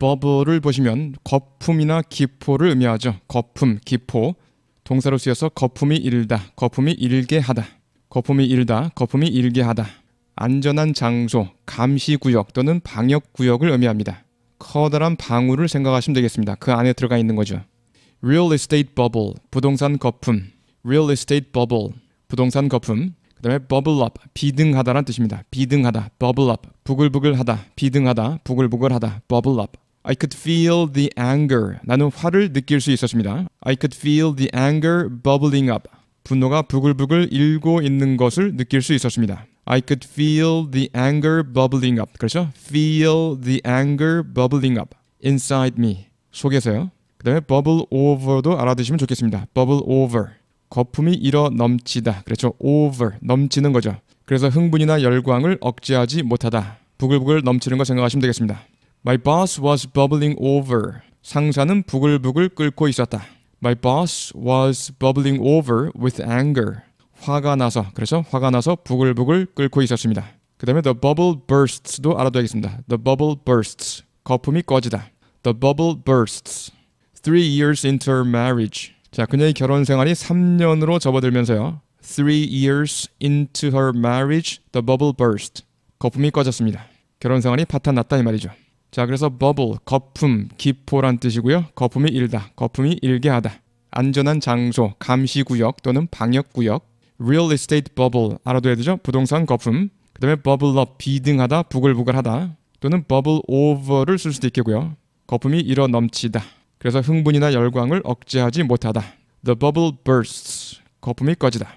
버블을 보시면 거품이나 기포를 의미하죠. 거품, 기포. 동사로 쓰여서 거품이 일다, 거품이 일게 하다. 거품이 일다, 거품이 일게 하다. 안전한 장소, 감시 구역 또는 방역 구역을 의미합니다. 커다란 방울을 생각하시면 되겠습니다. 그 안에 들어가 있는 거죠. real estate bubble, 부동산 거품. real estate bubble, 부동산 거품. 그다음에 bubble up, 비등하다란 뜻입니다. 비등하다, bubble up, 부글부글하다, 비등하다, 부글부글하다, bubble up. I could feel the anger. 나는 화를 느낄 수 있었습니다. I could feel the anger bubbling up. 분노가 부글부글 일고 있는 것을 느낄 수 있었습니다. I could feel the anger bubbling up. 그렇죠? Feel the anger bubbling up inside me. 속에서요. 그다음에 bubble over도 알아두시면 좋겠습니다. bubble over. 거품이 일어 넘치다. 그렇죠? over 넘치는 거죠. 그래서 흥분이나 열광을 억제하지 못하다. 부글부글 넘치는 거 생각하시면 되겠습니다. My boss was bubbling over. 상사는 부글부글 끓고 있었다. My boss was bubbling over with anger. 화가 나서 그래서 화가 나서 부글부글 끓고 있었습니다. 그 다음에 the bubble bursts도 알아둬야겠습니다. The bubble bursts. 거품이 꺼지다. The bubble bursts. Three years into her marriage. 자, 그녀의 결혼 생활이 3년으로 접어들면서요. Three years into her marriage, the bubble burst. 거품이 꺼졌습니다. 결혼 생활이 파탄 났다 이 말이죠. 자, 그래서 bubble, 거품, 기포란 뜻이고요. 거품이 일다, 거품이 일게 하다. 안전한 장소, 감시구역 또는 방역구역. real estate bubble, 알아둬야 되죠? 부동산 거품. 그 다음에 bubble up, 비등하다, 부글부글하다. 또는 bubble over를 쓸 수도 있겠고요. 거품이 일어 넘치다. 그래서 흥분이나 열광을 억제하지 못하다. The bubble bursts. 거품이 꺼지다.